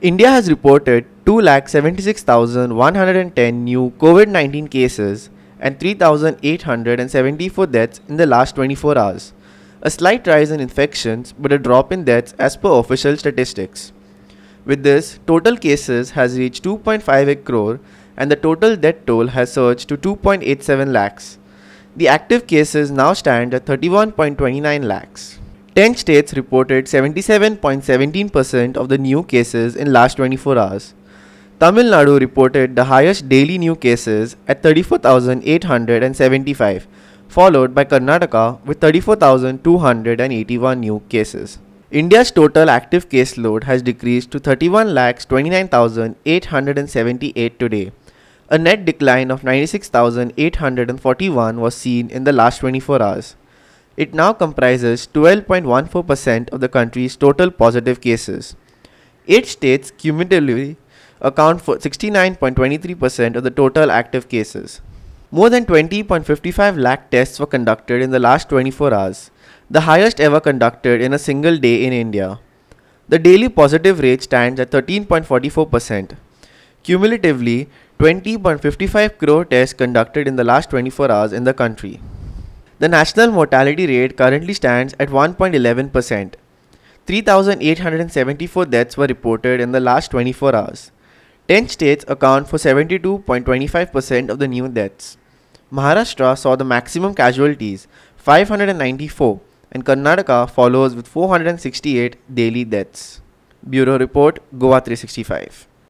India has reported 2,76,110 new COVID 19 cases and 3,874 deaths in the last 24 hours. A slight rise in infections, but a drop in deaths as per official statistics. With this, total cases has reached 2.58 crore and the total death toll has surged to 2.87 lakhs. The active cases now stand at 31.29 lakhs. 10 states reported 77.17% of the new cases in last 24 hours. Tamil Nadu reported the highest daily new cases at 34,875, followed by Karnataka with 34,281 new cases. India's total active caseload has decreased to 31,29,878 today. A net decline of 96,841 was seen in the last 24 hours. It now comprises 12.14% of the country's total positive cases. Eight states cumulatively account for 69.23% of the total active cases. More than 20.55 lakh tests were conducted in the last 24 hours, the highest ever conducted in a single day in India. The daily positive rate stands at 13.44%. Cumulatively, 20.55 crore tests conducted in the last 24 hours in the country. The national mortality rate currently stands at 1.11%. 3,874 deaths were reported in the last 24 hours. 10 states account for 72.25% of the new deaths. Maharashtra saw the maximum casualties, 594, and Karnataka follows with 468 daily deaths. Bureau Report Goa 365.